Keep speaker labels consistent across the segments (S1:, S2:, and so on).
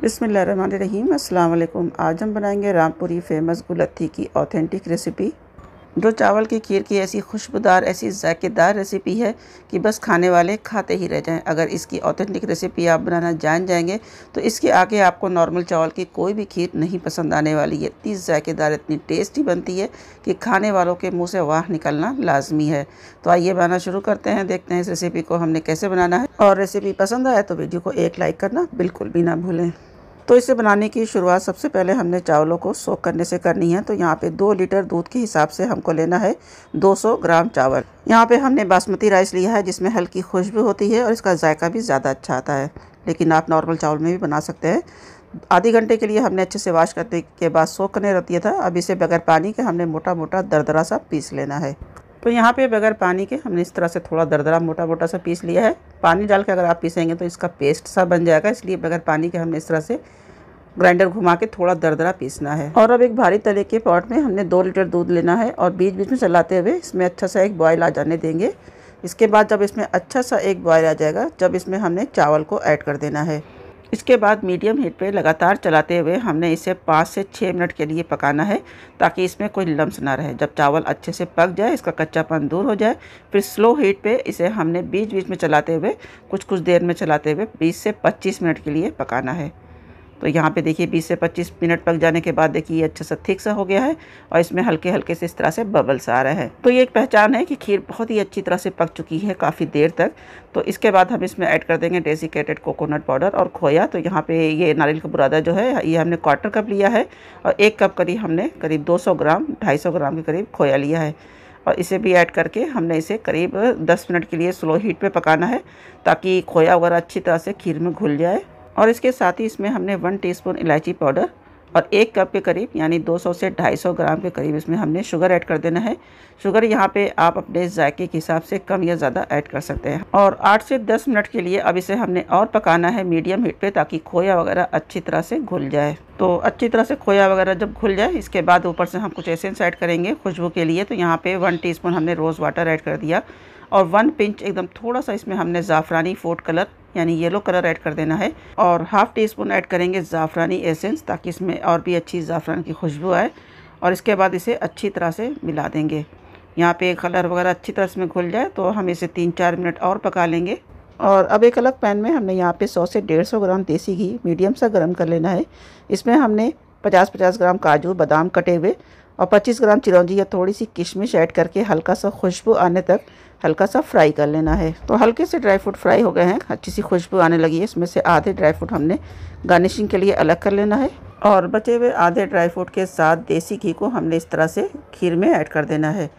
S1: बिसमीम अल्लाम आज हम बनाएंगे रामपुरी फेमस गुलत्थी की ऑथेंटिक रेसिपी जो चावल की खीर की ऐसी खुशबूदार ऐसी जायकेदार रेसिपी है कि बस खाने वाले खाते ही रह जाएं अगर इसकी ऑथेंटिक रेसिपी आप बनाना जान जाएंगे तो इसके आगे आपको नॉर्मल चावल की कोई भी खीर नहीं पसंद आने वाली है इतनी जायकेदार इतनी टेस्टी बनती है कि खाने वालों के मुँह से वाह निकलना लाजमी है तो आइए बनाना शुरू करते हैं देखते हैं इस रेसिपी को हमने कैसे बनाना है और रेसिपी पसंद आए तो वीडियो को एक लाइक करना बिल्कुल भी ना भूलें तो इसे बनाने की शुरुआत सबसे पहले हमने चावलों को सोख करने से करनी है तो यहाँ पे दो लीटर दूध के हिसाब से हमको लेना है 200 ग्राम चावल यहाँ पे हमने बासमती राइस लिया है जिसमें हल्की खुशबू होती है और इसका जायका भी ज़्यादा अच्छा आता है लेकिन आप नॉर्मल चावल में भी बना सकते हैं आधे घंटे के लिए हमने अच्छे से वाश करने के बाद सोख करने रख दिया था अब इसे बगैर पानी के हमने मोटा मोटा दरदरा सा पीस लेना है तो यहाँ पे बगैर पानी के हमने इस तरह से थोड़ा दरदरा मोटा मोटा सा पीस लिया है पानी डाल के अगर आप पीसेंगे तो इसका पेस्ट सा बन जाएगा इसलिए बगैर पानी के हमने इस तरह से ग्राइंडर घुमा के थोड़ा दरदरा पीसना है और अब एक भारी तले के पॉट में हमने दो लीटर दूध लेना है और बीच बीच में चलाते हुए इसमें अच्छा सा एक बॉयल आ जाने देंगे इसके बाद जब इसमें अच्छा सा एक बॉयल आ जाएगा जब इसमें हमने चावल को ऐड कर देना है इसके बाद मीडियम हीट पर लगातार चलाते हुए हमने इसे पाँच से छः मिनट के लिए पकाना है ताकि इसमें कोई लम्स ना रहे जब चावल अच्छे से पक जाए इसका कच्चापन दूर हो जाए फिर स्लो हीट पे इसे हमने बीच बीच में चलाते हुए कुछ कुछ देर में चलाते हुए बीस से पच्चीस मिनट के लिए पकाना है तो यहाँ पे देखिए 20 से 25 मिनट पक जाने के बाद देखिए ये अच्छा सा थिक सा हो गया है और इसमें हल्के हल्के से इस तरह से बबल्स आ रहे हैं तो ये एक पहचान है कि खीर बहुत ही अच्छी तरह से पक चुकी है काफ़ी देर तक तो इसके बाद हम इसमें ऐड कर देंगे डेसिकेटेड कोकोनट पाउडर और खोया तो यहाँ पे ये नारियल का बुरादा जो है ये हमने क्वार्टर कप लिया है और एक कप करीब हमने करीब दो ग्राम ढाई ग्राम के करीब खोया लिया है और इसे भी ऐड करके हमने इसे करीब 10 मिनट के लिए स्लो हीट पे पकाना है ताकि खोया वगैरह अच्छी तरह से खीर में घुल जाए और इसके साथ ही इसमें हमने वन टीस्पून इलायची पाउडर और एक कप के करीब यानी 200 से 250 ग्राम के करीब इसमें हमने शुगर ऐड कर देना है शुगर यहाँ पे आप अपने जायके के हिसाब से कम या ज़्यादा ऐड कर सकते हैं और 8 से 10 मिनट के लिए अब इसे हमने और पकाना है मीडियम हीट पे ताकि खोया वगैरह अच्छी तरह से घुल जाए तो अच्छी तरह से खोया वगैरह जब खुल जाए इसके बाद ऊपर से हम कुछ एसेंस ऐड करेंगे खुशबू के लिए तो यहाँ पे वन टीस्पून हमने रोज़ वाटर ऐड कर दिया और वन पिंच एकदम थोड़ा सा इसमें हमने ज़ाफ़रानी फूड कलर यानी येलो कलर ऐड कर देना है और हाफ़ टी स्पून ऐड करेंगे ज़ाफ़रानी एसेंस ताकि इसमें और भी अच्छी ज़ाफ़रान की खुशबू आए और इसके बाद इसे अच्छी तरह से मिला देंगे यहाँ पे कलर वगैरह अच्छी तरह से घुल जाए तो हम इसे तीन चार मिनट और पका लेंगे और अब एक अलग पैन में हमने यहाँ पे 100 से 150 ग्राम देसी घी मीडियम सा गर्म कर लेना है इसमें हमने 50-50 ग्राम काजू बादाम कटे हुए और 25 ग्राम चिरौंजी या थोड़ी सी किशमिश ऐड करके हल्का सा खुशबू आने तक हल्का सा फ्राई कर लेना है तो हल्के से ड्राई फ्रूट फ्राई हो गए हैं अच्छी सी खुशबू आने लगी है इसमें से आधे ड्राई फ्रूट हमने गार्निशिंग के लिए अलग कर लेना है और बचे हुए आधे ड्राई फ्रूट के साथ देसी घी को हमने इस तरह से खीर में ऐड कर देना है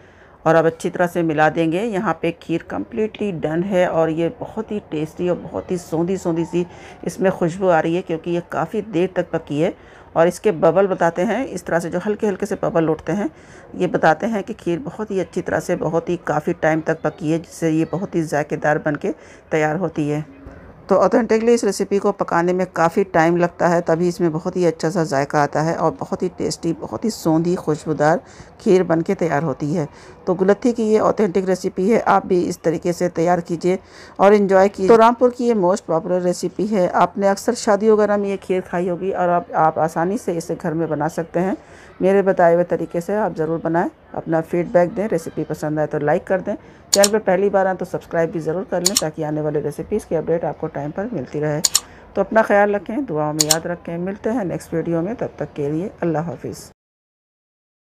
S1: और अब अच्छी तरह से मिला देंगे यहाँ पे खीर कम्प्लीटली डन है और ये बहुत ही टेस्टी और बहुत ही सौंधी सौंधी सी इसमें खुशबू आ रही है क्योंकि ये काफ़ी देर तक पकी है और इसके बबल बताते हैं इस तरह से जो हल्के हल्के से बबल उठते हैं ये बताते हैं कि खीर बहुत ही अच्छी तरह से बहुत ही काफ़ी टाइम तक पकी है जिससे ये बहुत ही ज़ायकेदार बन के तैयार होती है तो ऑथेंटिकली इस रेसिपी को पकाने में काफ़ी टाइम लगता है तभी इसमें बहुत ही अच्छा सा जायका आता है और बहुत ही टेस्टी बहुत ही सौंधी खुशबूदार खीर बन के तैयार होती है तो गुलत्थी की ये ऑथेंटिक रेसिपी है आप भी इस तरीके से तैयार कीजिए और इन्जॉय कीजिए तो रामपुर की ये मोस्ट पॉपुलर रेसिपी है आपने अक्सर शादी वगैरह में ये खीर खाई होगी और आप, आप आसानी से इसे घर में बना सकते हैं मेरे बताए हुए तरीके से आप ज़रूर बनाएं अपना फीडबैक दें रेसिपी पसंद आए तो लाइक कर दें चैनल पर पहली बार आए तो सब्सक्राइब भी ज़रूर कर लें ताकि आने वाली रेसिपीज़ की अपडेट आपको टाइम पर मिलती रहे तो अपना ख्याल रखें दुआओं में याद रखें मिलते हैं नेक्स्ट वीडियो में तब तक के लिए अल्लाह हाफिज़